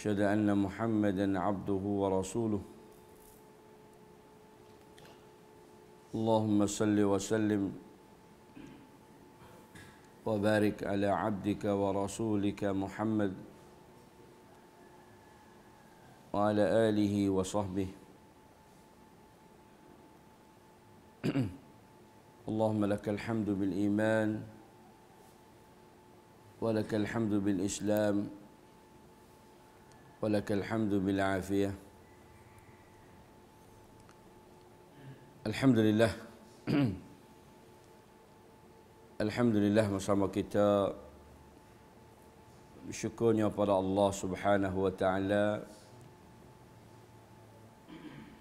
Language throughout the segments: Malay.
أشهد أن محمدا عبده ورسوله اللهم صل وسلم وبارك على عبدك ورسولك محمد وعلى آله وصحبه اللهم لك الحمد بالإيمان ولك الحمد بالإسلام ولك الحمد بالعافية الحمد لله الحمد لله مسامة كتاب شكون يا برا الله سبحانه وتعالى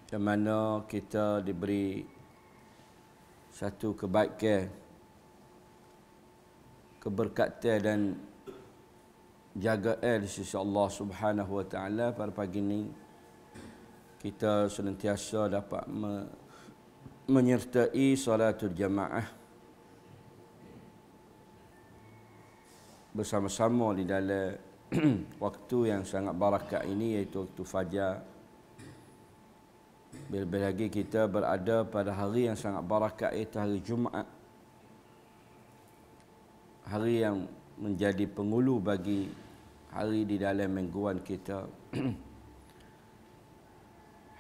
Yang mana kita diberi satu kebaikan, keberkatan dan jaga air di sisi Allah Subhanahu wa taala pada pagi ini kita senantiasa dapat me- menyertai solatul jamaah bersama-sama di dalam waktu yang sangat barakah ini iaitu waktu fajar Bila-bila lagi kita berada pada hari yang sangat barakah iaitu hari Jumaat Hari yang menjadi pengulu bagi hari di dalam mingguan kita.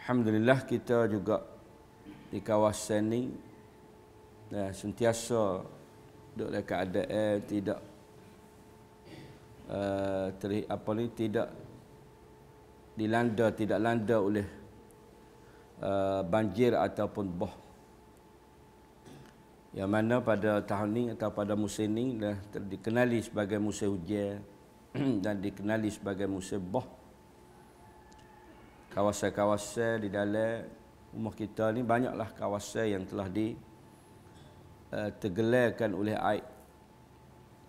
Alhamdulillah kita juga di kawasan ni ya, sentiasa duduk dekat keadaan tidak uh, teri, apa ni tidak dilanda tidak landa oleh uh, banjir ataupun bah yang mana pada tahun ini atau pada musim ini dah dikenali sebagai musim hujan dan dikenali sebagai musim bah kawasan-kawasan di dalam rumah kita ni banyaklah kawasan yang telah di uh, tergelarkan oleh air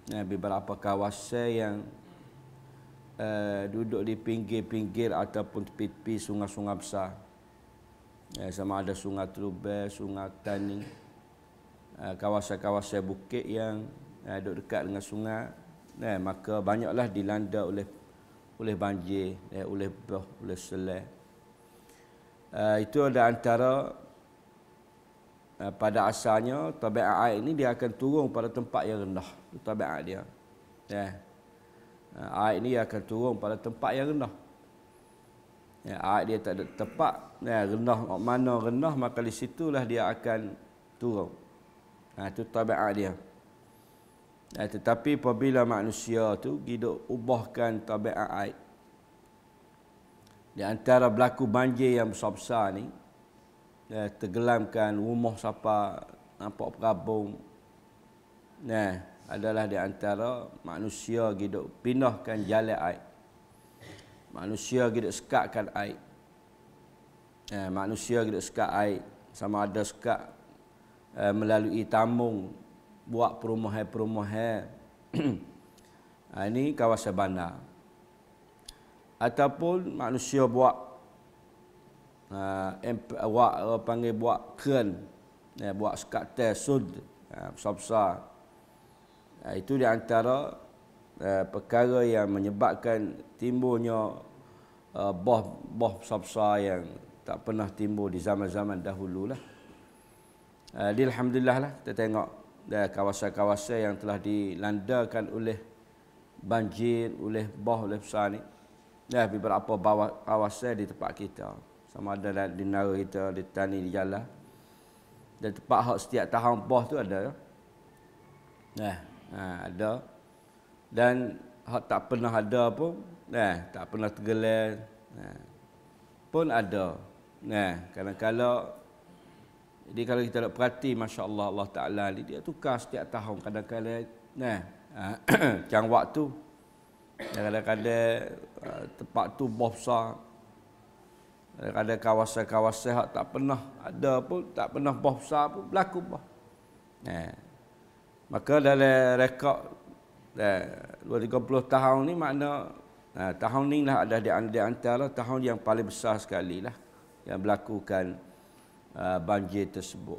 nah, beberapa kawasan yang uh, duduk di pinggir-pinggir ataupun tepi-tepi sungai-sungai besar uh, sama ada sungai Terubah, sungai Tani Eh, kawasan-kawasan bukit yang eh, duduk dekat dengan sungai eh, maka banyaklah dilanda oleh oleh banjir eh, oleh boh, oleh selai eh, itu ada antara pada asalnya tabiat air ini dia akan turun pada tempat yang rendah tabiat dia eh, air ini dia akan turun pada tempat yang rendah eh, air dia tak ada tempat eh, rendah mana rendah maka di situlah dia akan turun Ha, itu tabiat dia. Ha, tetapi apabila manusia tu hidup ubahkan tabiat air. Di antara berlaku banjir yang besar-besar ni. Ya, tergelamkan rumah siapa nampak perabung. Nah, ya, adalah di antara manusia hidup pindahkan jalan air. Manusia hidup sekatkan air. Eh, ya, manusia hidup sekat air. Sama ada sekat Eh, melalui tamung buat perumahan-perumahan. Ah, ini kawasan bandar. Ataupun manusia buat uh, buat panggil buat kren eh, buat skater sud uh, itu di antara eh, perkara yang menyebabkan timbulnya uh, boh boh besar yang tak pernah timbul di zaman-zaman dahulu lah uh, alhamdulillah lah kita tengok eh, kawasan-kawasan yang telah dilandakan oleh banjir oleh bah oleh besar ni dah beberapa bawah kawasan di tempat kita sama ada lah di negara kita di tani di jalan dan tempat hak setiap tahun bah tu ada ya nah eh, ada dan hak tak pernah ada pun nah tak pernah tergelar nah pun ada nah kadang-kadang jadi kalau kita nak perhati Masya Allah Allah Ta'ala ni Dia tukar setiap tahun kadang-kadang Nah, Macam ha, waktu Kadang-kadang ha, tempat tu boh besar Kadang-kadang kawasan-kawasan yang tak pernah ada pun Tak pernah boh besar pun berlaku boh Nah, Maka dalam rekod Eh, 230 tahun ni makna eh, tahun ni lah ada di antara tahun yang paling besar sekali lah yang berlakukan Uh, banjir tersebut.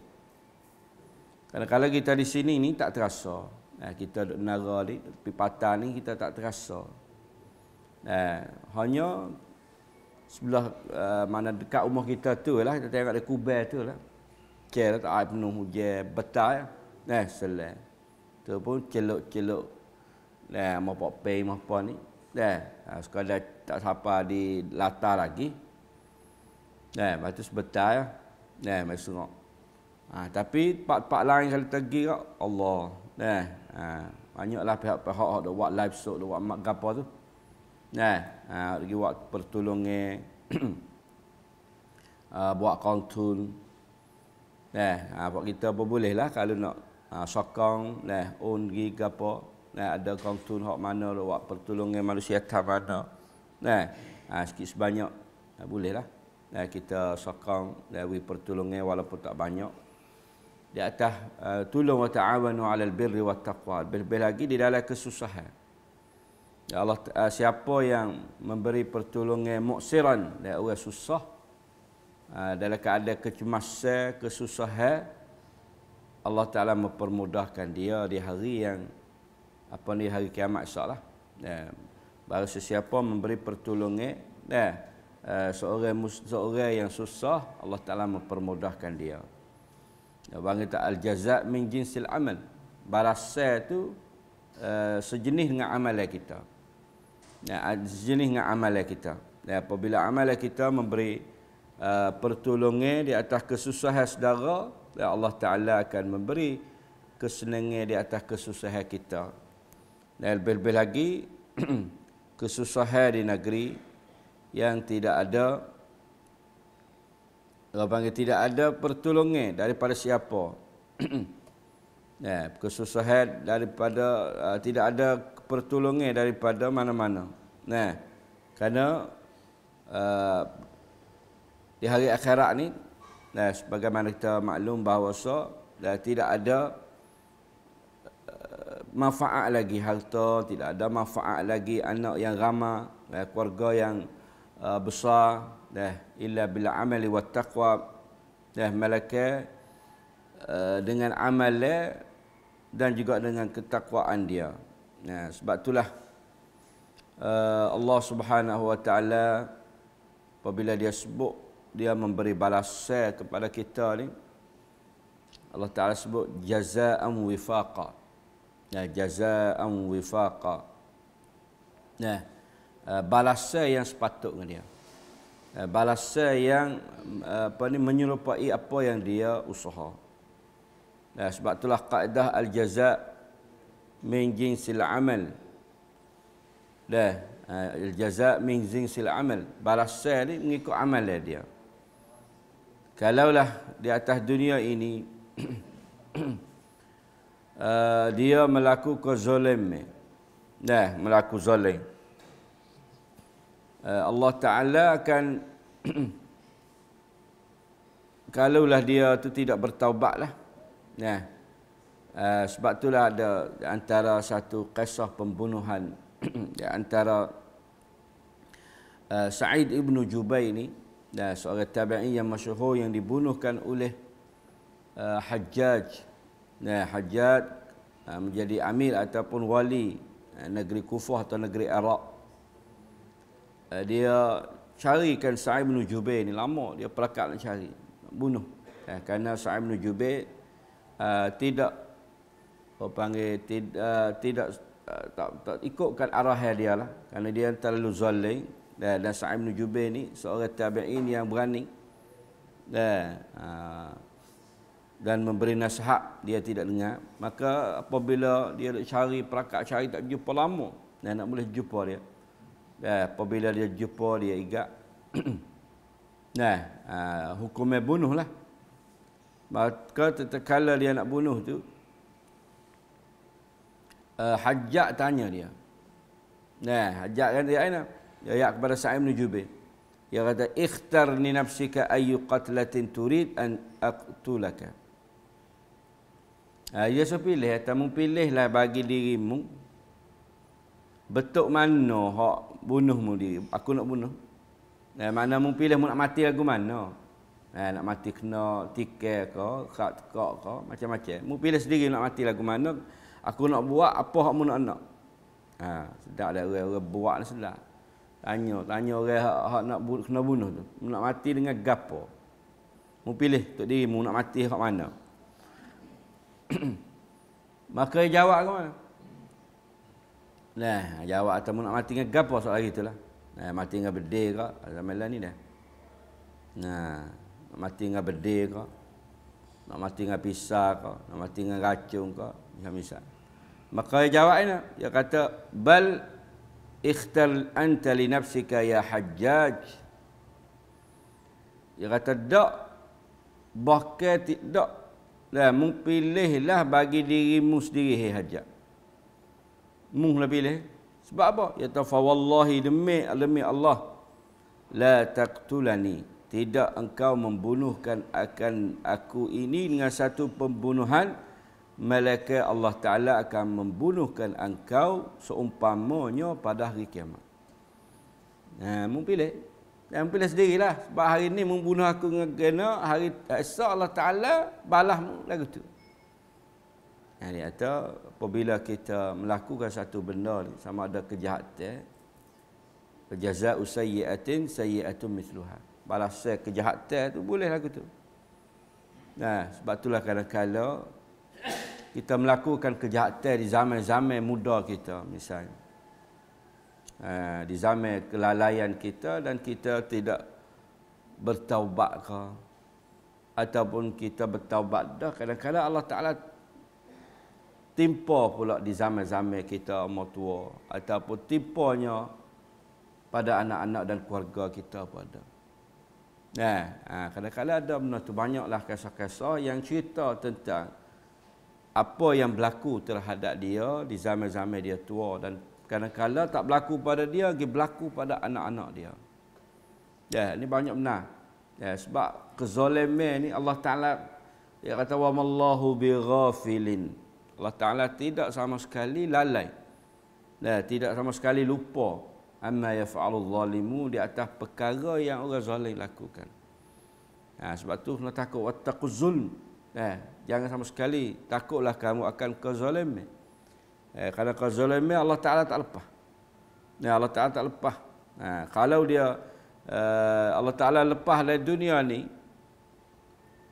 Kadang-kadang kita di sini ni tak terasa. Eh, kita duduk menara ni, tepi ni kita tak terasa. Eh, hanya sebelah eh, mana dekat rumah kita tu lah, kita tengok ada kubel tu lah. Kel lah tak air penuh hujan, betah ya. Eh, selain. Tu pun celok-celok. Eh, mau pay, mau apa ni. Eh, ha, sekadar tak sampai di latar lagi. Eh, lepas tu sebetah lah. ya. Ya, yeah, mari tengok. Ha, tapi part-part lain kalau pergi kat Allah. Ya. Yeah. Ha, banyaklah pihak-pihak yang -pihak buat live show, buat mak gapa tu. Ya. Ha, pergi buat pertolongan. uh, ha, buat kontun. Ya. Eh, ha, kita apa boleh lah kalau nak ha, sokong. Ya. Yeah. Own pergi gapa. Ya. Eh, ada kontun hak mana, buat pertolongan manusia tak mana. Ya. Yeah. Ha, sikit sebanyak. Ha, boleh lah eh, kita sokong dan eh, walaupun tak banyak di atas eh, tolong wa ta'awanu alal birri wa taqwa lebih lagi di dalam kesusahan ya Allah eh, siapa yang memberi pertolongan muksiran dan orang susah eh, dalam keadaan kecemasan kesusahan Allah Ta'ala mempermudahkan dia di hari yang apa ni hari kiamat insyaAllah. Ya. Eh, baru sesiapa memberi pertolongan. Ya. Eh, Eh, seorang seorang yang susah Allah Taala mempermudahkan dia. Ya bang kita al jazaa' min jinsil amal. Balasan itu uh, eh, sejenis dengan amalan kita. Ya sejenis dengan amalan kita. Dan ya, apabila amalan kita memberi eh, pertolongan di atas kesusahan saudara, ya Allah Taala akan memberi kesenangan di atas kesusahan kita. Dan lebih-lebih lagi kesusahan di negeri yang tidak ada Allah panggil tidak ada pertolongan daripada siapa Nah, eh, kesusahan daripada uh, tidak ada pertolongan daripada mana-mana nah kerana uh, di hari akhirat ni nah sebagaimana kita maklum bahawa so, dah tidak ada manfaat lagi harta tidak ada manfaat lagi anak yang ramah keluarga yang uh, besar dah eh, illa bil amali wat taqwa dah eh, malaka uh, dengan amal dan juga dengan ketakwaan dia nah sebab itulah uh, Allah Subhanahu wa taala apabila dia sebut dia memberi balasan kepada kita ni Allah Taala sebut jazaa'an wifaqa ya jazaa'an wifaqa nah Eh, balasa yang sepatutnya dia. Eh, balasa yang eh, apa ni menyerupai apa yang dia usaha. Nah, sebab itulah kaedah al-jaza min jinsil amal. Dah, al-jaza min jinsil amal. Balasa ni mengikut amal dia. Kalaulah di atas dunia ini dia melakukan zalim. Dah, melakukan zalim. Eh, Allah Ta'ala akan kalaulah dia tu tidak bertaubat lah nah, eh, sebab itulah ada di antara satu kisah pembunuhan di antara eh, Sa'id Ibn Jubay ni nah, seorang tabi'i yang masyhur yang dibunuhkan oleh uh, Hajjaj nah, Hajjaj uh, menjadi amir ataupun wali uh, negeri Kufah atau negeri Arab uh, dia carikan Sa'id bin Jubair ni lama dia pelakat nak cari nak bunuh eh, kerana Sa'id bin Jubair uh, tidak orang panggil eh, tidak uh, tidak uh, tak, tak ikutkan arah dia lah kerana dia terlalu zalim dan, dan Sa'id bin Jubair ni seorang tabi'in yang berani dan, uh, dan memberi nasihat dia tidak dengar maka apabila dia nak cari pelakat cari tak jumpa lama dan nak boleh jumpa dia Eh, apabila dia jumpa dia igak nah ah, hukumnya bunuhlah maka tatkala dia nak bunuh tu uh, hajjak tanya dia nah hajjak kan dia ya aina dia ya, ayat kepada Sa'id bin Jubair dia kata ikhtar ni nafsika ayu qatlatin turid an aqtulaka Ha, ah, dia ya, suruh pilih atau mempilihlah bagi dirimu Betul mana hak bunuhmu dia? Aku nak bunuh. Eh, mana mu pilih mu nak mati lagu mana? Eh, nak mati kena tikai ke, kat tekak ke, macam-macam. Mu pilih sendiri nak mati lagu mana? Aku nak buat apa hak mu nak nak? Ha, sedap ada orang-orang buat ni lah sedap. Tanya, tanya orang hak, hak nak bunuh, kena bunuh tu. Mu nak mati dengan gapo? Mu pilih untuk diri mu nak mati hak mana? Maka dia jawab ke mana? Nah, jawab atau nak mati dengan gapo soal gitu lah. Nah, mati dengan bedil ke? Zaman ni dah. Nah, mati dengan bedil ke? Nak mati dengan pisah ke? Nak mati dengan racun ke? Macam misal. Maka dia jawab ini, dia kata, Bal ikhtar anta li nafsika ya hajjaj. Dia kata, Dak, bahkan tidak. Dah, mempilihlah bagi dirimu sendiri, hey hajjaj. Mung lebih leh. Sebab apa? Ya tafa wallahi demi alami Allah la taqtulani. Tidak engkau membunuhkan akan aku ini dengan satu pembunuhan Malaika Allah Ta'ala akan membunuhkan engkau seumpamanya pada hari kiamat. Nah, ha, mung pilih. Dan ya, pilih sendirilah. Sebab hari ini membunuh aku dengan kena, hari esok Allah Ta'ala balah mu lagu tu. Yang kata apabila kita melakukan satu benda ni sama ada kejahatan jazaa'u sayyi'atin sayyi'atun mithluha. Balasan kejahatan tu boleh lagu tu. Nah, sebab itulah kadang-kadang kita melakukan kejahatan di zaman-zaman muda kita misalnya. Ha, di zaman kelalaian kita dan kita tidak bertaubat ke ataupun kita bertaubat dah kadang-kadang Allah Taala timpa pula di zaman-zaman kita umur tua ataupun timpanya pada anak-anak dan keluarga kita pada. Nah, eh, ha, kadang-kadang ada benda tu banyaklah kisah-kisah yang cerita tentang apa yang berlaku terhadap dia di zaman-zaman dia tua dan kadang-kadang tak berlaku pada dia, dia berlaku pada anak-anak dia. Ya, eh, ini banyak benar. Ya, eh, sebab kezaliman ni Allah Taala dia kata wa mallahu bighafilin. Allah Ta'ala tidak sama sekali lalai. Dan tidak sama sekali lupa. Amma yafa'alu zalimu di atas perkara yang orang zalim lakukan. Ha, sebab tu kena takut. Wattaku zulm. Eh, jangan sama sekali takutlah kamu akan kezalim. Eh, kerana kezalim Allah Ta'ala tak lepas. Ya, Allah Ta'ala tak lepas. Ha, kalau dia uh, Allah Ta'ala lepah dari dunia ni.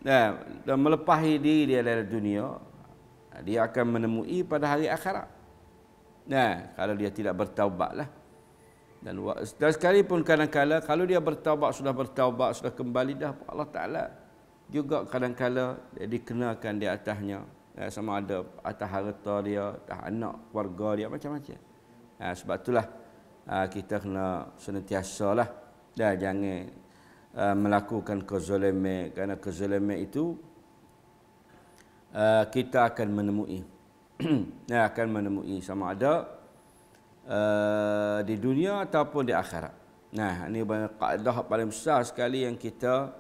Ya, dan melepahi diri dia dari dunia dia akan menemui pada hari akhirat. Nah, kalau dia tidak bertaubatlah. Dan dan pun kadang-kadang kalau dia bertaubat sudah bertaubat sudah kembali dah Allah Taala juga kadang-kadang dia dikenakan di atasnya eh, sama ada atas harta dia, atas anak, keluarga dia macam-macam. Eh, sebab itulah eh, kita kena senantiasa lah dan jangan eh, melakukan kezaliman kerana kezaliman itu Uh, kita akan menemui ya akan menemui sama ada uh, di dunia ataupun di akhirat nah ini banyak kaedah paling besar sekali yang kita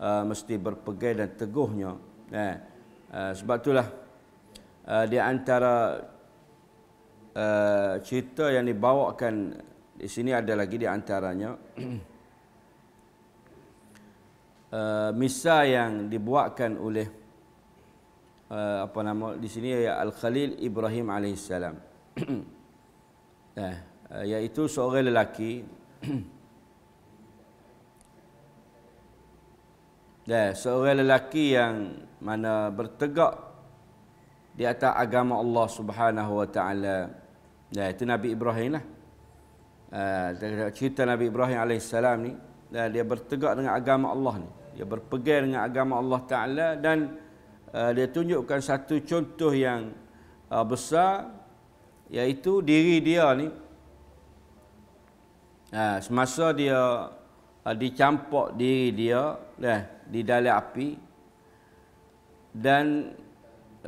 uh, mesti berpegang dan teguhnya nah uh, sebab itulah uh, di antara uh, cerita yang dibawakan di sini ada lagi di antaranya uh, misa yang dibuatkan oleh Eh, apa nama di sini ya Al Khalil Ibrahim alaihissalam. eh, uh, seorang lelaki Dah, eh, seorang lelaki yang mana bertegak di atas agama Allah Subhanahu wa taala. ya itu Nabi Ibrahim lah. Uh, cerita Nabi Ibrahim alaihissalam ni dia bertegak dengan agama Allah ni. Dia berpegang dengan agama Allah Taala dan Eh, dia tunjukkan satu contoh yang uh, besar iaitu diri dia ni uh, semasa dia uh, dicampak diri dia eh, di dalam api dan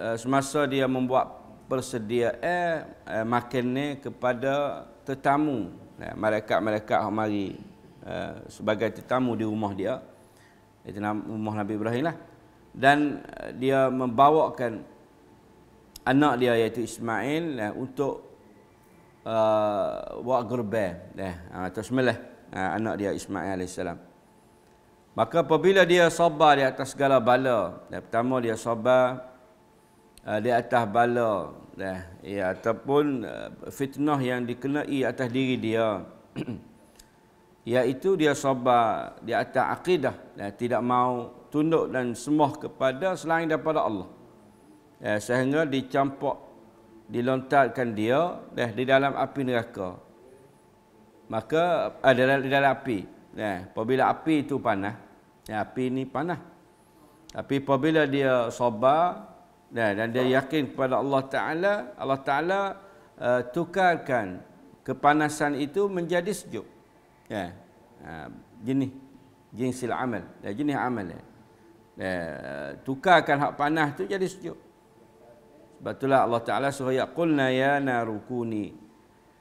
uh, semasa dia membuat persedia eh, eh makan ni kepada tetamu eh, malaikat-malaikat yang mari eh, sebagai tetamu di rumah dia itu nama rumah Nabi Ibrahim lah dan eh, dia membawakan anak dia iaitu Ismail ya, untuk uh, buat gerbang ya, ha, atau semelah ya, anak dia Ismail AS. Maka apabila dia sabar di atas segala bala, ya, pertama dia sabar uh, di atas bala ya, ya, ataupun uh, fitnah yang dikenai atas diri dia, iaitu dia sabar di atas akidah, ya, tidak mau tunduk dan semua kepada selain daripada Allah. Eh, sehingga dicampak, dilontarkan dia dah eh, di dalam api neraka. Maka adalah di dalam api. Eh, apabila api itu panah, eh, api ini panah. Tapi apabila dia sabar eh, dan dia yakin kepada Allah Ta'ala, Allah Ta'ala eh, tukarkan kepanasan itu menjadi sejuk. Eh, eh, jenis jenis amal, eh, jenis amal. Eh. Ya, tukarkan hak panah tu jadi sejuk. Sebab itulah Allah Ta'ala suruh ya qulna ya narukuni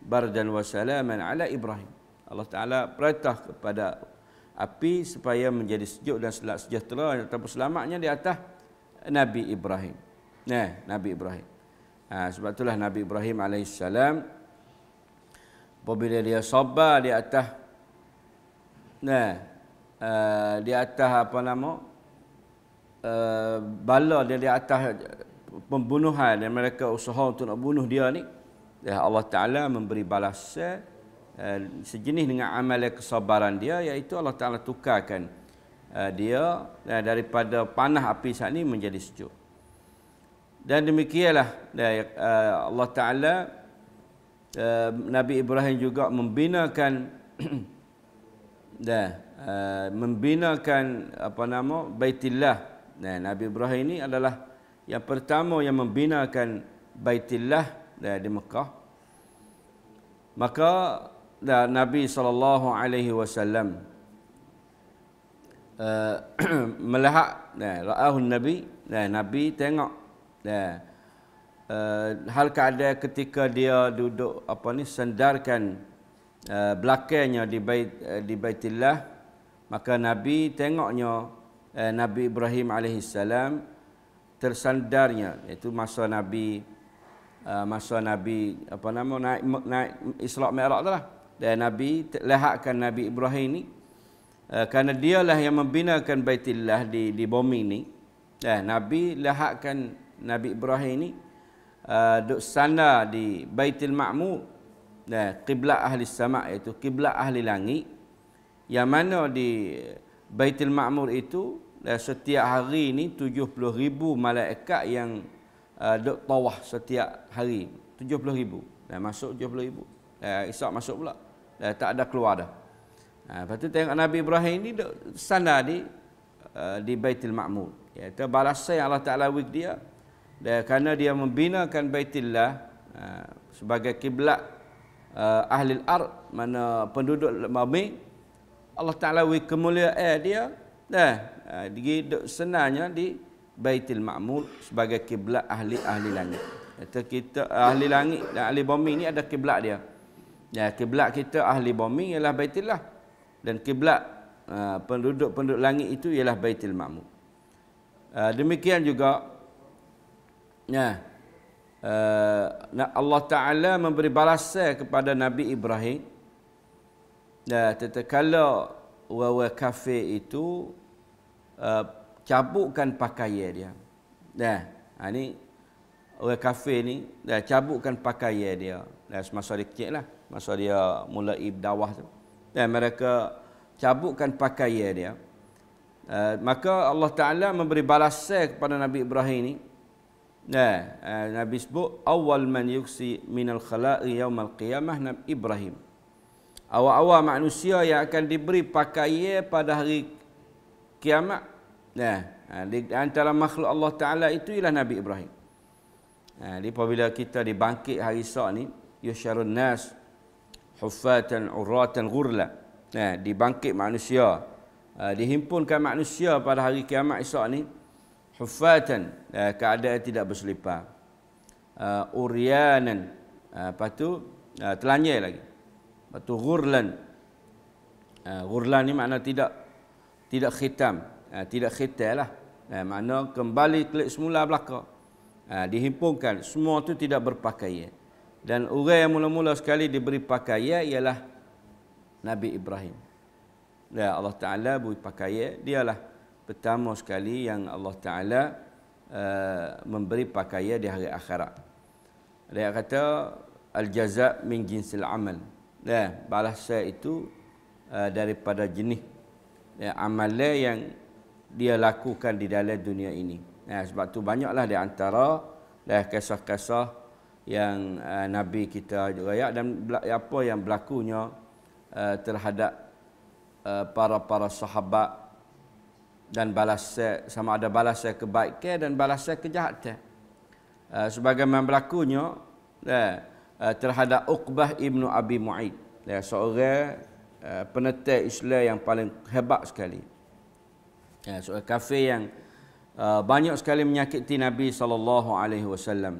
bardan wa salaman ala Ibrahim. Allah Ta'ala perintah kepada api supaya menjadi sejuk dan selak sejahtera ataupun selamatnya di atas Nabi Ibrahim. Nah, eh, Nabi Ibrahim. Ha, sebab itulah Nabi Ibrahim AS apabila dia sabar di atas nah, uh, di atas apa nama Eh, bala dia di atas eh, pembunuhan yang mereka usaha untuk nak bunuh dia ni ya Allah Taala memberi balasan uh, sejenis dengan amal kesabaran dia iaitu Allah Taala tukarkan uh, dia uh, daripada panah api saat ini menjadi sejuk dan demikianlah uh, Allah Taala uh, Nabi Ibrahim juga membinakan dah uh, membinakan apa nama Baitillah dan Nabi Ibrahim ini adalah yang pertama yang membinakan Baitillah di Mekah. Maka dan Nabi sallallahu alaihi wasallam eh, melihat Nah, ra'ahu Nabi Nah, Nabi tengok Nah, eh, hal keadaan ketika dia duduk apa ni sandarkan eh, belakangnya di bait di Baitillah maka Nabi tengoknya Eh, Nabi Ibrahim alaihissalam tersandarnya iaitu masa Nabi eh, masa Nabi apa nama naik naik Isra Mikraj tu lah. Dan Nabi lehakkan Nabi Ibrahim ni eh, kerana dialah yang membinakan Baitullah di di bumi ni. Dan Nabi lehakkan Nabi Ibrahim ni duk sana di Baitul Ma'mur. Dan kiblat ahli sama iaitu kiblat ahli langit yang mana di Baitul Ma'mur itu Eh, setiap hari ni 70 ribu malaikat yang uh, duk tawah setiap hari 70 ribu dan eh, masuk 70 ribu dan isap masuk pula dan tak ada keluar dah ha, lepas tu tengok Nabi Ibrahim ni duk sandar di uh, di Baitul Ma'mur iaitu balasan yang Allah Ta'ala wik dia dan kerana dia membinakan Baitullah uh, sebagai kiblat uh, ahli al-ard mana penduduk Mabin Allah Ta'ala wik kemuliaan dia dan Ha, di senangnya di Baitul Ma'mur sebagai kiblat ahli-ahli langit. Kata kita ahli langit dan ahli bumi ni ada kiblat dia. Ya kiblat kita ahli bumi ialah Baitullah dan kiblat uh, penduduk-penduduk langit itu ialah Baitul Ma'mur. Uh, demikian juga ya uh, nah Allah Taala memberi balasan kepada Nabi Ibrahim. Ya uh, tatkala wa kafir itu uh, cabutkan pakaian dia. Dah. Ha ni orang kafir ni dah cabutkan pakaian dia. Dah semasa dia kecil lah. Masa dia mulai dakwah tu. Dan mereka cabutkan pakaian dia. Uh, maka Allah Ta'ala memberi balasan kepada Nabi Ibrahim ni. Nah, uh, eh, Nabi sebut awal man yuksi minal khala'i al qiyamah Nabi Ibrahim. Awal-awal manusia yang akan diberi pakaian pada hari kiamat Ya, ha, di antara makhluk Allah Ta'ala itu ialah Nabi Ibrahim. Ha, di apabila kita dibangkit hari Isa' ni, Yusharun Nas, Huffatan Uratan Gurla. Ya, ha, dibangkit manusia. Ha, dihimpunkan manusia pada hari kiamat Isa' ni. Huffatan, ya, keadaan tidak berselipar. Ha, Uryanan, ha, lepas tu ha, telanjai lagi. Lepas tu Gurlan. Ha, gurlan ni makna tidak tidak khitam, ha, tidak khitel lah. Ha, makna kembali klik semula belakang. Ha, ah, dihimpunkan. Semua tu tidak berpakaian. Dan orang yang mula-mula sekali diberi pakaian ialah Nabi Ibrahim. Ya Allah Ta'ala beri pakaian. Dialah pertama sekali yang Allah Ta'ala uh, memberi pakaian di hari akhirat. Dia kata, Al-jaza' min jinsil amal. Ya, balasan itu uh, daripada jenis ya, eh, amal yang dia lakukan di dalam dunia ini. Ya, sebab tu banyaklah di antara lah kisah-kisah yang uh, Nabi kita juga ya, dan apa yang berlakunya uh, terhadap uh, para-para sahabat dan balas sama ada balas kebaikan dan balas kejahatan. Uh, sebagaimana berlakunya uh, terhadap Uqbah ibnu Abi Muaid, Ya, seorang uh, penetek Islam yang paling hebat sekali ya, seorang kafir yang uh, banyak sekali menyakiti Nabi saw. alaihi uh,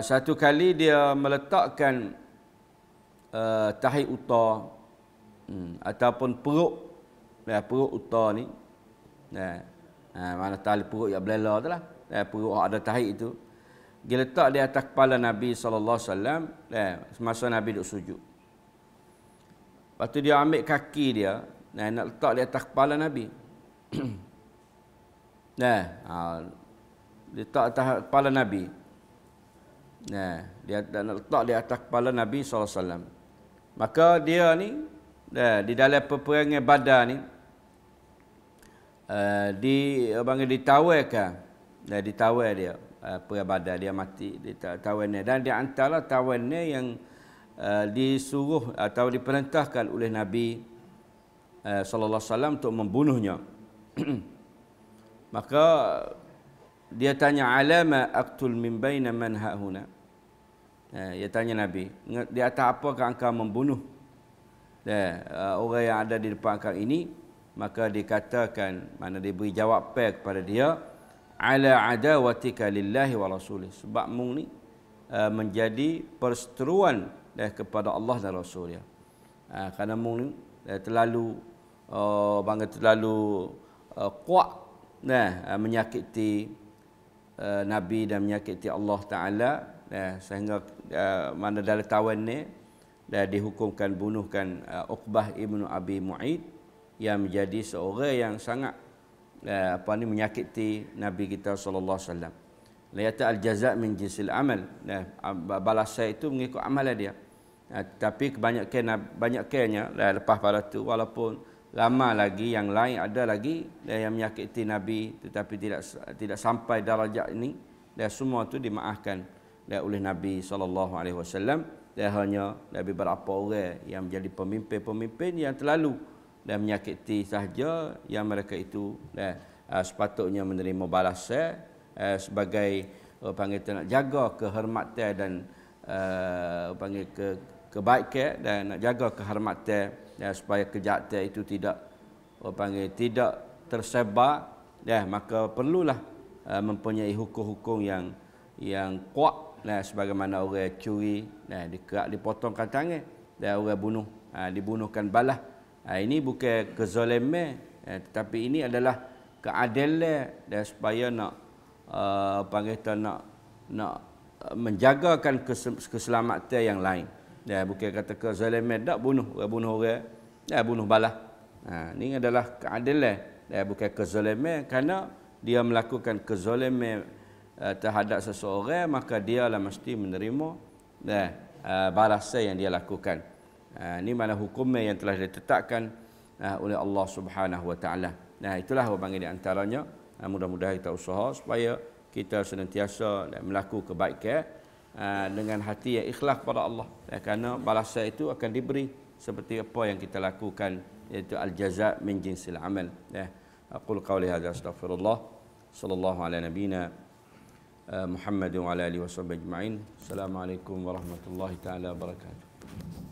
satu kali dia meletakkan uh, tahi uta hmm, ataupun perut ya, perut uta ni ya, ya, mana tali perut yang belela tu lah ya, perut ada tahi itu dia letak di atas kepala Nabi SAW ya, semasa Nabi duduk sujud lepas tu dia ambil kaki dia Nah, nak letak di atas kepala Nabi. nah, ha, letak atas kepala Nabi. Nah, dia nak letak di atas kepala Nabi SAW. Maka dia ni, nah, di dalam peperangan badar ni, uh, di, panggil ditawarkan. Nah, ditawar dia. Uh, perang badar dia mati di tawannya. Dan di antara tawannya yang uh, disuruh atau diperintahkan oleh Nabi SAW. Eh, sallallahu alaihi wasallam untuk membunuhnya maka dia tanya alama aqtul min baina man hauna eh, dia tanya nabi di atas apa engkau membunuh eh, eh, orang yang ada di depan kau ini maka dikatakan mana diberi jawab pe kepada dia ala adawatika lillahi wa rasulih sebab mung ni menjadi perseteruan eh, kepada Allah dan Rasulnya. Uh, kerana mung ni terlalu uh, bangga terlalu uh, kuat nah eh, uh, menyakiti uh, nabi dan menyakiti Allah taala nah sehingga uh, mana dalam tawan ni dah dihukumkan bunuhkan uh, Uqbah ibnu Abi Muaid yang menjadi seorang yang sangat uh, apa ni menyakiti nabi kita sallallahu alaihi wasallam la yata al jazaa min jinsil amal nah balasan itu mengikut amalan dia nah, tapi kebanyakan banyaknya lah, lepas pada tu walaupun lama lagi yang lain ada lagi yang menyakiti nabi tetapi tidak tidak sampai darajat ini dan semua itu dimaafkan oleh nabi sallallahu alaihi wasallam dan hanya nabi berapa orang yang menjadi pemimpin-pemimpin yang terlalu dan menyakiti sahaja yang mereka itu dan ah, sepatutnya menerima balasan ah, sebagai panggil nak jaga kehormatan dan ah, panggil ke kebaikan dan nak jaga kehormatan ya, supaya kejahatan itu tidak orang tidak tersebar ya maka perlulah uh, mempunyai hukum-hukum yang yang kuat ya, sebagaimana orang curi ya, dikerak dipotongkan tangan dan ya, orang bunuh ya, dibunuhkan balah ya, ini bukan kezoleman ya, tetapi ini adalah keadilan dan ya, supaya nak uh, panggil nak nak eh, menjagakan keselamatan yang lain. Ya, bukan kata ke zalimat tak bunuh orang bunuh orang. Ya, bunuh balah. Ha, ini adalah keadilan. Ya, bukan kezalimat kerana dia melakukan kezalimat uh, eh, terhadap seseorang maka dia lah mesti menerima ya, uh, balasan yang dia lakukan. Ha, ini mana hukumnya yang telah ditetapkan uh, oleh Allah Subhanahu Wa Taala. Nah, itulah yang panggil di antaranya. Uh, mudah-mudahan kita usaha supaya kita senantiasa melakukan kebaikan. Ya. Ah, dengan hati yang ikhlas kepada Allah ya, kerana balasan itu akan diberi seperti apa yang kita lakukan iaitu al-jaza min jinsil amal ya aqul qawli hadza astaghfirullah sallallahu ala nabina ah, Muhammad wa ala alihi wasallam ajma'in assalamualaikum warahmatullahi taala wabarakatuh